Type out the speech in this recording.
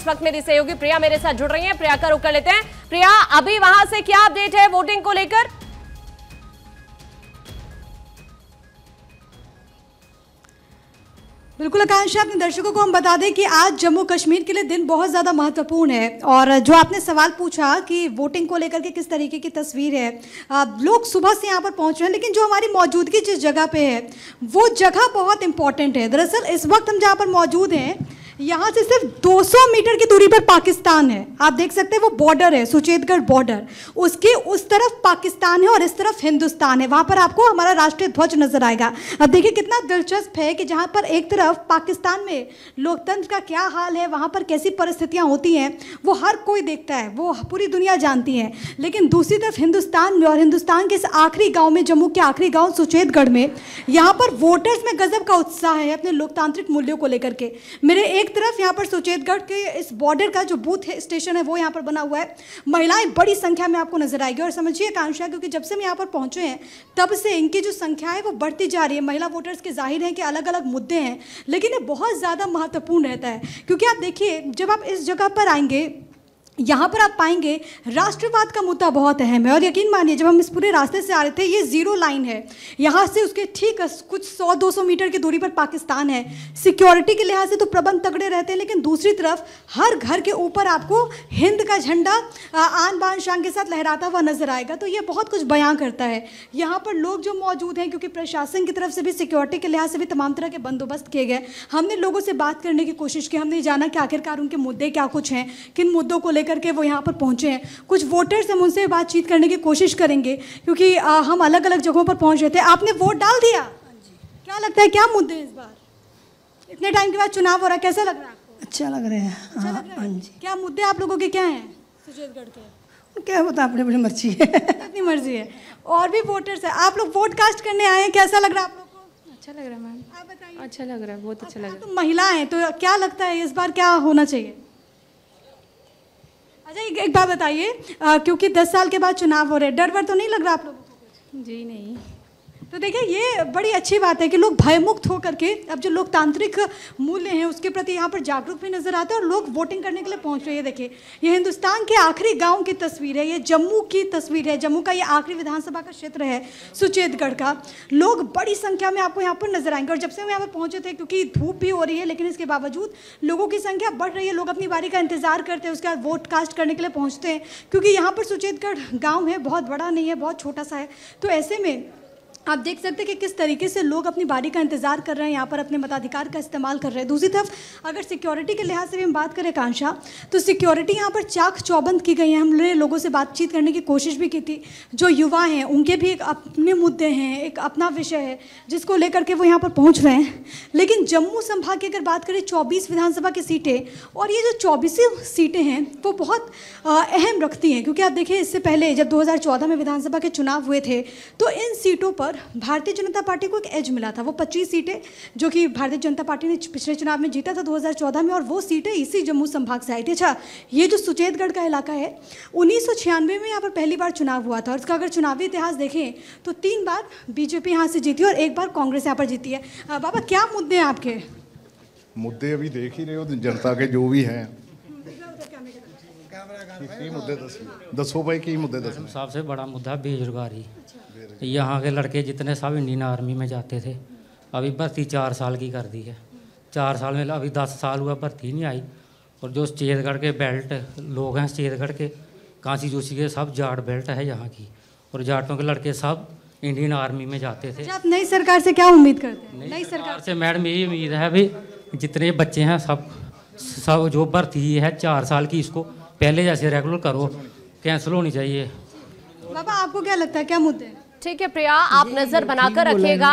इस वक्त मेरी सहयोगी प्रिया मेरे साथ जुड़ रही हैं प्रिया का रुक कर लेते हैं प्रिया अभी वहां से क्या अपडेट है वोटिंग को लेकर बिल्कुल आकांक्षा अपने दर्शकों को हम बता दें कि आज जम्मू कश्मीर के लिए दिन बहुत ज़्यादा महत्वपूर्ण है और जो आपने सवाल पूछा कि वोटिंग को लेकर के किस तरीके की तस्वीर है लोग सुबह से यहाँ पर पहुँच रहे हैं लेकिन जो हमारी मौजूदगी जिस जगह पे है वो जगह बहुत इंपॉर्टेंट है दरअसल इस वक्त हम जहाँ पर मौजूद हैं यहाँ से सिर्फ 200 मीटर की दूरी पर पाकिस्तान है आप देख सकते हैं वो बॉर्डर है सुचेतगढ़ बॉर्डर उसके उस तरफ पाकिस्तान है और इस तरफ हिंदुस्तान है वहाँ पर आपको हमारा राष्ट्रीय ध्वज नजर आएगा अब देखिए कितना दिलचस्प है कि जहाँ पर एक तरफ पाकिस्तान में लोकतंत्र का क्या हाल है वहाँ पर कैसी परिस्थितियाँ होती हैं वो हर कोई देखता है वो पूरी दुनिया जानती है लेकिन दूसरी तरफ हिंदुस्तान में और हिंदुस्तान के इस आखिरी गाँव में जम्मू के आखिरी गाँव सुचेतगढ़ में यहाँ पर वोटर्स में गजब का उत्साह है अपने लोकतांत्रिक मूल्यों को लेकर के मेरे एक तरफ यहाँ पर सुचेतगढ़ के इस बॉर्डर का जो बूथ है स्टेशन है वो यहाँ पर बना हुआ है महिलाएं बड़ी संख्या में आपको नजर आएगी और समझिए कांक्षा क्योंकि जब से हम यहाँ पर पहुंचे हैं तब से इनकी जो संख्या है वो बढ़ती जा रही है महिला वोटर्स के जाहिर है कि अलग अलग मुद्दे हैं लेकिन ये बहुत ज़्यादा महत्वपूर्ण रहता है क्योंकि आप देखिए जब आप इस जगह पर आएंगे यहाँ पर आप पाएंगे राष्ट्रवाद का मुद्दा बहुत अहम है और यकीन मानिए जब हम इस पूरे रास्ते से आ रहे थे ये ज़ीरो लाइन है यहाँ से उसके ठीक कुछ 100-200 मीटर की दूरी पर पाकिस्तान है सिक्योरिटी के लिहाज से तो प्रबंध तगड़े रहते हैं लेकिन दूसरी तरफ हर घर के ऊपर आपको हिंद का झंडा आन बान शान के साथ लहराता हुआ नजर आएगा तो ये बहुत कुछ बयां करता है यहाँ पर लोग जो मौजूद हैं क्योंकि प्रशासन की तरफ से भी सिक्योरिटी के लिहाज से भी तमाम तरह के बंदोबस्त किए गए हमने लोगों से बात करने की कोशिश की हमने जाना कि आखिरकार उनके मुद्दे क्या कुछ हैं किन मुद्दों को लेकर करके वो यहाँ पर पहुँचे हैं कुछ वोटर्स हम उनसे बातचीत करने की कोशिश करेंगे क्योंकि हम अलग अलग जगहों पर पहुँच रहे थे आपने वोट डाल दिया क्या लगता है क्या मुद्दे इस बार इतने टाइम के बाद चुनाव हो रहा है कैसा लग रहा है अच्छा, अच्छा लग रहा है हाँ, हाँ जी क्या मुद्दे आप लोगों के क्या हैं सुचेतगढ़ के क्या होता अपनी अपनी मर्जी है अपनी मर्जी है और भी वोटर्स है आप लोग वोट कास्ट करने आए हैं कैसा लग रहा है आप लोग को अच्छा लग रहा है मैम आप बताइए अच्छा लग रहा है बहुत अच्छा लग रहा है तो महिला हैं तो क्या लगता है इस बार क्या होना चाहिए अच्छा एक, एक बात बताइए क्योंकि दस साल के बाद चुनाव हो रहे हैं डर वर तो नहीं लग रहा आप लोगों को जी नहीं तो देखिए ये बड़ी अच्छी बात है कि लोग भयमुक्त होकर के अब जो लोकतांत्रिक मूल्य हैं उसके प्रति यहाँ पर जागरूक भी नजर आते हैं और लोग वोटिंग करने के लिए पहुँच रहे हैं देखिए ये हिंदुस्तान के आखिरी गाँव की तस्वीर है ये जम्मू की तस्वीर है जम्मू का ये आखिरी विधानसभा का क्षेत्र है सुचेतगढ़ का लोग बड़ी संख्या में आपको यहाँ पर नजर आएंगे और जब से हम यहाँ पर पहुँचे थे क्योंकि धूप भी हो रही है लेकिन इसके बावजूद लोगों की संख्या बढ़ रही है लोग अपनी बारी का इंतजार करते हैं उसके बाद वोट कास्ट करने के लिए पहुँचते हैं क्योंकि यहाँ पर सुचेतगढ़ गाँव है बहुत बड़ा नहीं है बहुत छोटा सा है तो ऐसे में आप देख सकते हैं कि किस तरीके से लोग अपनी बारी का इंतजार कर रहे हैं यहाँ पर अपने मताधिकार का इस्तेमाल कर रहे हैं दूसरी तरफ अगर सिक्योरिटी के लिहाज से भी हम बात करें कांशा तो सिक्योरिटी यहाँ पर चाक चौबंद की गई है हमने लोगों से बातचीत करने की कोशिश भी की थी जो युवा हैं उनके भी एक अपने मुद्दे हैं एक अपना विषय है जिसको लेकर के वो यहाँ पर पहुँच रहे हैं लेकिन जम्मू संभाग की अगर बात करें चौबीस विधानसभा की सीटें और ये जो चौबीस सीटें हैं वो बहुत अहम रखती हैं क्योंकि आप देखिए इससे पहले जब दो में विधानसभा के चुनाव हुए थे तो इन सीटों पर और भारतीय जनता पार्टी को एक एज मिला था वो 25 सीटें जो कि भारतीय जनता पार्टी ने पिछले चुनाव में जीता था 2014 में और वो सीटें इसी जम्मू संभाग से आई थी अच्छा ये जो सुचेतगढ़ का इलाका है उन्नीस में यहाँ पर पहली बार चुनाव हुआ था और इसका अगर चुनावी इतिहास देखें तो तीन बार बीजेपी यहाँ से जीती और एक बार कांग्रेस यहाँ पर जीती है बाबा क्या मुद्दे हैं आपके मुद्दे अभी देख ही रहे हो जनता के जो भी हैं ਕੀ बड़ा मुद्दा बेरोजगारी यहाँ के लड़के जितने सब इंडियन आर्मी में जाते थे अभी भर्ती चार साल की कर दी है चार साल में अभी दस साल हुआ भर्ती नहीं आई और जो चेतगढ़ के बेल्ट लोग हैं चेतगढ़ के कांसी जोशी के सब जाट बेल्ट है यहाँ की और जाटों के लड़के सब इंडियन आर्मी में जाते थे आप नई सरकार से क्या उम्मीद करते हैं नई सरकार से मैडम यही उम्मीद है अभी जितने बच्चे हैं सब सब जो भर्ती है चार साल की इसको पहले जैसे रेगुलर करो कैंसिल होनी चाहिए बाबा आपको क्या लगता है क्या मुद्दे ठीक है प्रिया आप नजर बनाकर रखिएगा